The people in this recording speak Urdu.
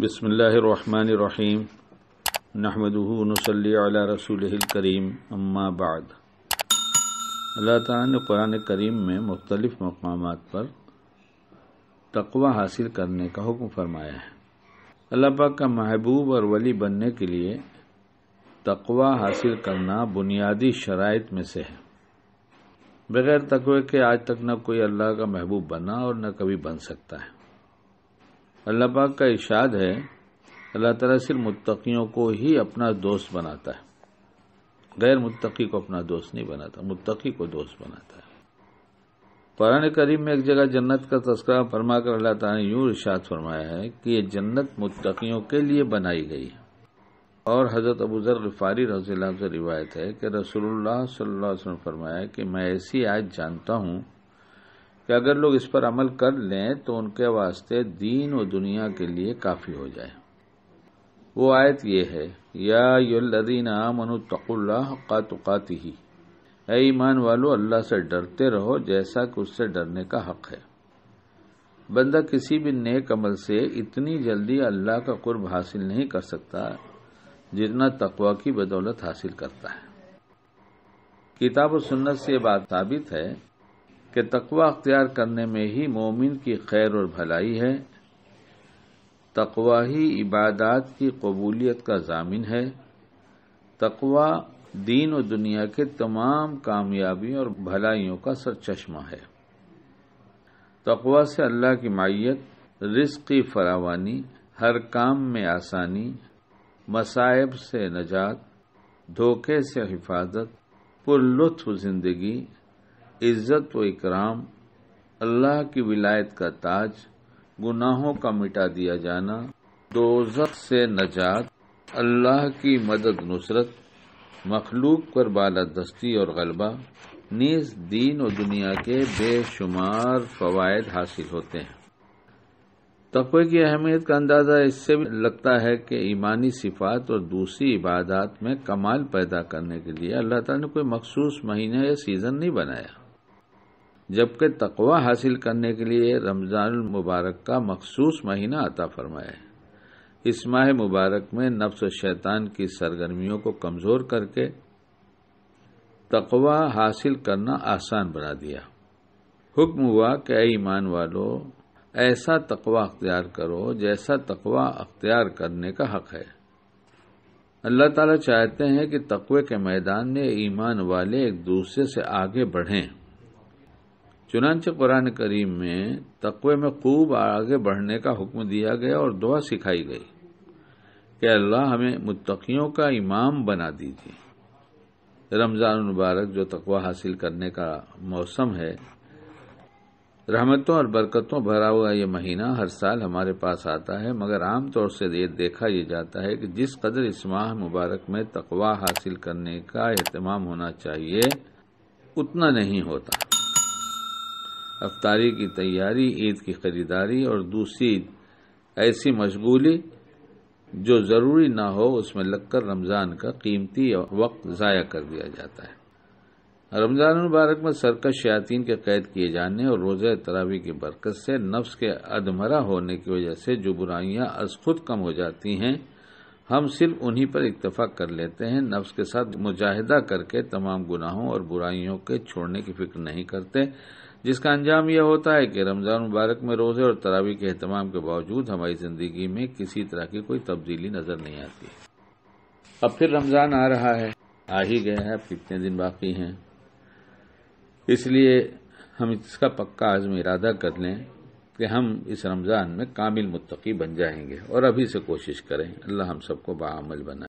بسم اللہ الرحمن الرحیم نحمد صلی رسول رسوله کریم اما بعد اللہ تعالیٰ نے قرآن کریم میں مختلف مقامات پر تقوی حاصل کرنے کا حکم فرمایا ہے اللہ پاک کا محبوب اور ولی بننے کے لیے تقوی حاصل کرنا بنیادی شرائط میں سے ہے بغیر تقوی کے آج تک نہ کوئی اللہ کا محبوب بنا اور نہ کبھی بن سکتا ہے اللہ پاک کا اشاد ہے اللہ تعالیٰ صرف متقیوں کو ہی اپنا دوست بناتا ہے غیر متقی کو اپنا دوست نہیں بناتا متقی کو دوست بناتا ہے قرآن کریم میں ایک جگہ جنت کا تذکرہ فرما کر اللہ تعالیٰ نے یوں ارشاد فرمایا ہے کہ یہ جنت متقیوں کے لیے بنائی گئی ہے اور حضرت ابو ذر غفاری رضی اللہ سے روایت ہے کہ رسول اللہ صلی اللہ علیہ وسلم فرمایا کہ میں ایسی آج جانتا ہوں کہ اگر لوگ اس پر عمل کر لیں تو ان کے واسطے دین و دنیا کے لیے کافی ہو جائے وہ آیت یہ ہے یا تق اللہ کا ایمان والو اللہ سے ڈرتے رہو جیسا کہ اس سے ڈرنے کا حق ہے بندہ کسی بھی نیک عمل سے اتنی جلدی اللہ کا قرب حاصل نہیں کر سکتا جتنا تقوا کی بدولت حاصل کرتا ہے کتاب و سنت سے یہ بات ثابت ہے کہ تقوی اختیار کرنے میں ہی مومن کی خیر اور بھلائی ہے تقوی ہی عبادات کی قبولیت کا ضامن ہے تقوی دین و دنیا کے تمام کامیابیوں اور بھلائیوں کا سر چشمہ ہے تقوی سے اللہ کی مائیت رزق کی فراوانی ہر کام میں آسانی مصائب سے نجات دھوکے سے حفاظت پر لطف زندگی عزت و اکرام اللہ کی ولایت کا تاج گناہوں کا مٹا دیا جانا دوزخ سے نجات اللہ کی مدد نصرت مخلوق پر بالادستی اور غلبہ نیز دین و دنیا کے بے شمار فوائد حاصل ہوتے ہیں تقوی کی اہمیت کا اندازہ اس سے بھی لگتا ہے کہ ایمانی صفات اور دوسری عبادات میں کمال پیدا کرنے کے لیے اللہ تعالیٰ نے کوئی مخصوص مہینہ یا سیزن نہیں بنایا جبکہ تقوی حاصل کرنے کے لیے رمضان المبارک کا مخصوص مہینہ عطا فرمایا ہے اس ماہ مبارک میں نفس و شیطان کی سرگرمیوں کو کمزور کر کے تقوی حاصل کرنا آسان بنا دیا حکم ہوا کہ اے ایمان والو ایسا تقوی اختیار کرو جیسا تقوی اختیار کرنے کا حق ہے اللہ تعالی چاہتے ہیں کہ تقوی کے میدان میں ایمان والے ایک دوسرے سے آگے بڑھیں چنانچہ قرآن کریم میں تقوی میں خوب آگے بڑھنے کا حکم دیا گیا اور دعا سکھائی گئی کہ اللہ ہمیں متقیوں کا امام بنا دیجیے رمضان المبارک جو تقوی حاصل کرنے کا موسم ہے رحمتوں اور برکتوں بھرا ہوا یہ مہینہ ہر سال ہمارے پاس آتا ہے مگر عام طور سے یہ دیکھا یہ جاتا ہے کہ جس قدر اس ماہ مبارک میں تقوی حاصل کرنے کا اہتمام ہونا چاہیے اتنا نہیں ہوتا افطاری کی تیاری عید کی خریداری اور دوسری عید ایسی مشغولی جو ضروری نہ ہو اس میں لگ کر رمضان کا قیمتی وقت ضائع کر دیا جاتا ہے رمضان المبارک میں سرکش شیاطین کے قید کیے جانے اور روزہ تراوی کی برکت سے نفس کے ادمرا ہونے کی وجہ سے جو برائیاں از خود کم ہو جاتی ہیں ہم صرف انہی پر اتفاق کر لیتے ہیں نفس کے ساتھ مجاہدہ کر کے تمام گناہوں اور برائیوں کے چھوڑنے کی فکر نہیں کرتے جس کا انجام یہ ہوتا ہے کہ رمضان مبارک میں روزے اور تراوی کے اہتمام کے باوجود ہماری زندگی میں کسی طرح کی کوئی تبدیلی نظر نہیں آتی اب پھر رمضان آ رہا ہے آ ہی گیا ہے اب کتنے دن باقی ہیں اس لیے ہم اس کا پکا عزم ارادہ کر لیں کہ ہم اس رمضان میں کامل متقی بن جائیں گے اور ابھی سے کوشش کریں اللہ ہم سب کو باعمل بنائے